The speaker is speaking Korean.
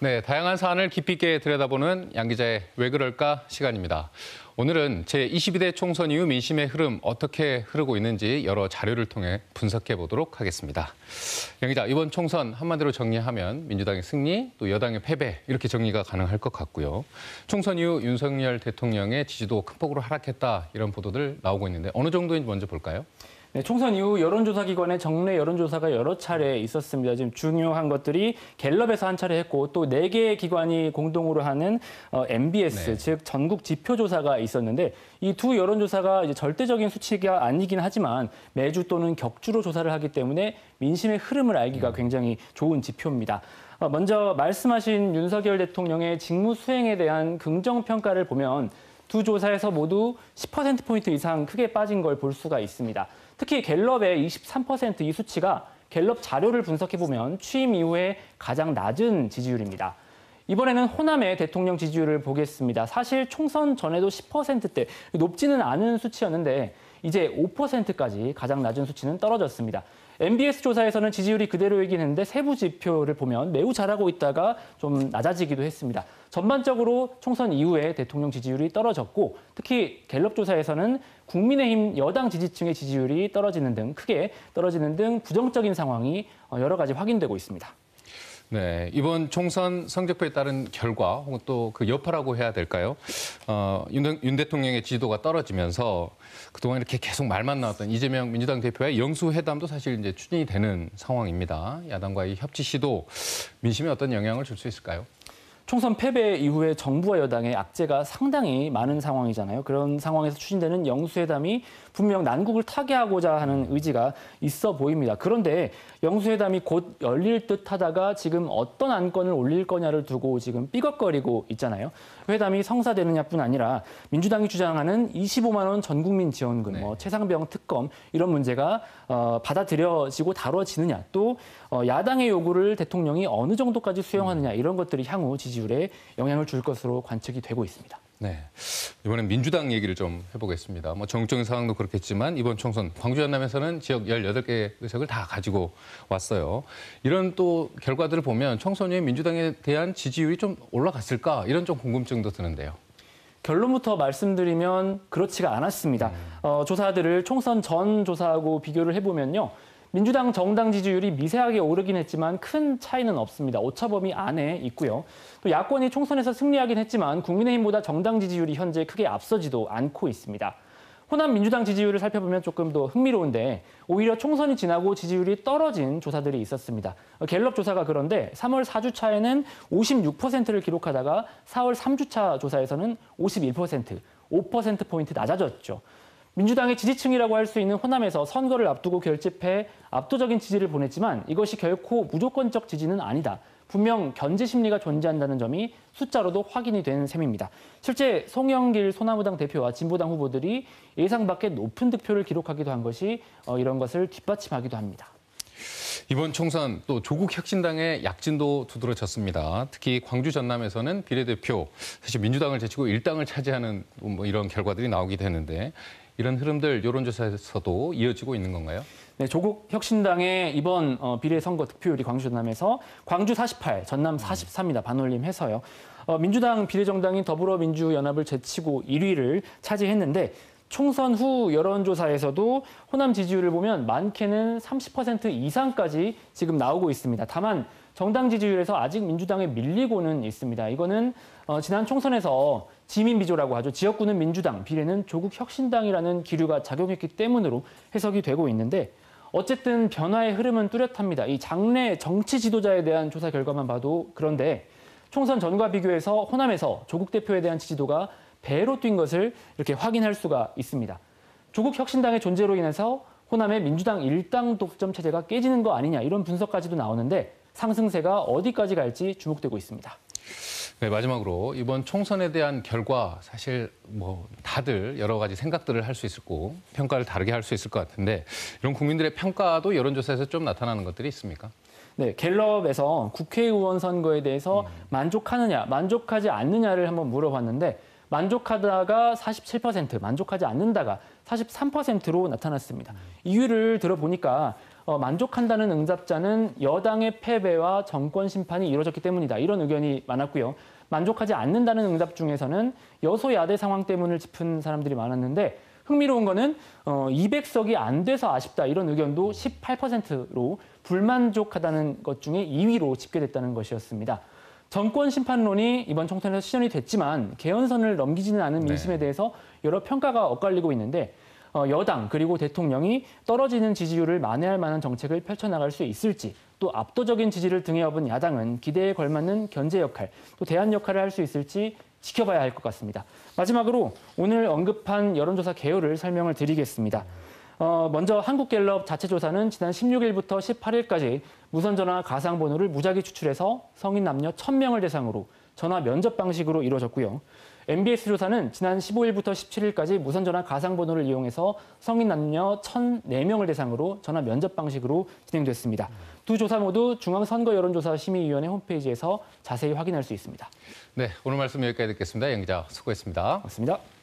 네, 다양한 사안을 깊이 있게 들여다보는 양 기자의 왜 그럴까 시간입니다. 오늘은 제22대 총선 이후 민심의 흐름 어떻게 흐르고 있는지 여러 자료를 통해 분석해 보도록 하겠습니다. 양 기자, 이번 총선 한마디로 정리하면 민주당의 승리, 또 여당의 패배 이렇게 정리가 가능할 것 같고요. 총선 이후 윤석열 대통령의 지지도 큰 폭으로 하락했다 이런 보도들 나오고 있는데 어느 정도인지 먼저 볼까요? 네, 총선 이후 여론조사 기관의 정례 여론조사가 여러 차례 있었습니다. 지금 중요한 것들이 갤럽에서 한 차례 했고 또 네 개의 기관이 공동으로 하는 어, MBS 네. 즉 전국 지표조사가 있었는데 이 두 여론조사가 이제 절대적인 수치가 아니긴 하지만 매주 또는 격주로 조사를 하기 때문에 민심의 흐름을 알기가 음. 굉장히 좋은 지표입니다. 어, 먼저 말씀하신 윤석열 대통령의 직무 수행에 대한 긍정 평가를 보면 두 조사에서 모두 10%포인트 이상 크게 빠진 걸 볼 수가 있습니다. 특히 갤럽의 23%이 수치가 갤럽 자료를 분석해보면 취임 이후에 가장 낮은 지지율입니다. 이번에는 호남의 대통령 지지율을 보겠습니다. 사실 총선 전에도 10%대 높지는 않은 수치였는데 이제 5%까지 가장 낮은 수치는 떨어졌습니다. MBS 조사에서는 지지율이 그대로이긴 했는데 세부 지표를 보면 매우 잘하고 있다가 좀 낮아지기도 했습니다. 전반적으로 총선 이후에 대통령 지지율이 떨어졌고 특히 갤럽 조사에서는 국민의힘 여당 지지층의 지지율이 떨어지는 등 크게 떨어지는 등 부정적인 상황이 어, 여러 가지 확인되고 있습니다. 네, 이번 총선 성적표에 따른 결과 혹은 또 그 여파라고 해야 될까요? 어, 윤, 윤, 대통령의 지지도가 떨어지면서 그동안 이렇게 계속 말만 나왔던 이재명 민주당 대표의 영수회담도 사실 이제 추진이 되는 상황입니다. 야당과의 협치 시도 민심에 어떤 영향을 줄 수 있을까요? 총선 패배 이후에 정부와 여당의 악재가 상당히 많은 상황이잖아요. 그런 상황에서 추진되는 영수회담이 분명 난국을 타개하고자 하는 의지가 있어 보입니다. 그런데 영수회담이 곧 열릴 듯 하다가 지금 어떤 안건을 올릴 거냐를 두고 지금 삐걱거리고 있잖아요. 회담이 성사되느냐 뿐 아니라 민주당이 주장하는 25만 원 전국민 지원금, 뭐 네. 뭐 최상병 특검 이런 문제가 어, 받아들여지고 다뤄지느냐 또 어, 야당의 요구를 대통령이 어느 정도까지 수용하느냐 이런 것들이 향후 지지율에 영향을 줄 것으로 관측이 되고 있습니다. 네. 이번엔 민주당 얘기를 좀 해보겠습니다. 뭐 정적인 상황도 그렇겠지만 이번 총선 광주 연남에서는 지역 18개 의석을 다 가지고 왔어요. 이런 또 결과들을 보면 청소년 민주당에 대한 지지율이 좀 올라갔을까 이런 좀 궁금증도 드는데요. 결론부터 말씀드리면 그렇지가 않았습니다. 음. 어, 조사들을 총선 전 조사하고 비교를 해보면요. 민주당 정당 지지율이 미세하게 오르긴 했지만 큰 차이는 없습니다. 오차범위 안에 있고요. 또 야권이 총선에서 승리하긴 했지만 국민의힘보다 정당 지지율이 현재 크게 앞서지도 않고 있습니다. 호남 민주당 지지율을 살펴보면 조금 더 흥미로운데 오히려 총선이 지나고 지지율이 떨어진 조사들이 있었습니다. 갤럽 조사가 그런데 3월 4주차에는 56%를 기록하다가 4월 3주차 조사에서는 51%, 5%포인트 낮아졌죠. 민주당의 지지층이라고 할 수 있는 호남에서 선거를 앞두고 결집해 압도적인 지지를 보냈지만 이것이 결코 무조건적 지지는 아니다. 분명 견제 심리가 존재한다는 점이 숫자로도 확인이 된 셈입니다. 실제 송영길 소나무당 대표와 진보당 후보들이 예상 밖의 높은 득표를 기록하기도 한 것이 어, 이런 것을 뒷받침하기도 합니다. 이번 총선 또 조국 혁신당의 약진도 두드러졌습니다. 특히 광주 전남에서는 비례대표 사실 민주당을 제치고 일당을 차지하는 뭐 이런 결과들이 나오게되는데 이런 흐름들 여론조사에서도 이어지고 있는 건가요? 네, 조국 혁신당의 이번 어, 비례선거 득표율이 광주 전남에서 광주 48, 전남 43이다. 반올림 해서요. 어, 민주당 비례정당인 더불어민주연합을 제치고 1위를 차지했는데 총선 후 여론조사에서도 호남 지지율을 보면 많게는 30% 이상까지 지금 나오고 있습니다. 다만 정당 지지율에서 아직 민주당에 밀리고는 있습니다. 이거는 어, 지난 총선에서 지민 비조라고 하죠. 지역구는 민주당, 비례는 조국 혁신당이라는 기류가 작용했기 때문으로 해석이 되고 있는데 어쨌든 변화의 흐름은 뚜렷합니다. 이 장래 정치 지도자에 대한 조사 결과만 봐도 그런데 총선 전과 비교해서 호남에서 조국 대표에 대한 지지도가 배로 뛴 것을 이렇게 확인할 수가 있습니다. 조국 혁신당의 존재로 인해서 호남의 민주당 일당 독점 체제가 깨지는 거 아니냐 이런 분석까지도 나오는데 상승세가 어디까지 갈지 주목되고 있습니다. 네, 마지막으로 이번 총선에 대한 결과 사실 뭐 다들 여러 가지 생각들을 할 수 있고 평가를 다르게 할 수 있을 것 같은데 이런 국민들의 평가도 여론조사에서 좀 나타나는 것들이 있습니까? 네, 갤럽에서 국회의원 선거에 대해서 음. 만족하느냐, 만족하지 않느냐를 한번 물어봤는데 만족하다가 47%, 만족하지 않는다가 43%로 나타났습니다. 음. 이유를 들어보니까 어, 만족한다는 응답자는 여당의 패배와 정권 심판이 이루어졌기 때문이다. 이런 의견이 많았고요. 만족하지 않는다는 응답 중에서는 여소야대 상황 때문을 짚은 사람들이 많았는데 흥미로운 거는 200석이 어, 안 돼서 아쉽다 이런 의견도 18%로 불만족하다는 것 중에 2위로 집계됐다는 것이었습니다. 정권 심판론이 이번 총선에서 실현이 됐지만 개헌선을 넘기지는 않은 네. 민심에 대해서 여러 평가가 엇갈리고 있는데 어, 여당 그리고 대통령이 떨어지는 지지율을 만회할 만한 정책을 펼쳐나갈 수 있을지 또 압도적인 지지를 등에 업은 야당은 기대에 걸맞는 견제 역할 또 대안 역할을 할 수 있을지 지켜봐야 할 것 같습니다. 마지막으로 오늘 언급한 여론조사 개요를 설명을 드리겠습니다. 어, 먼저 한국갤럽 자체조사는 지난 16일부터 18일까지 무선전화 가상번호를 무작위 추출해서 성인 남녀 1000명을 대상으로 전화 면접 방식으로 이루어졌고요. MBS 조사는 지난 15일부터 17일까지 무선 전화 가상 번호를 이용해서 성인 남녀 1,004명을 대상으로 전화 면접 방식으로 진행됐습니다. 두 조사 모두 중앙선거 여론조사 심의위원회 홈페이지에서 자세히 확인할 수 있습니다. 네, 오늘 말씀 여기까지 듣겠습니다. 양 기자 수고했습니다. 고맙습니다.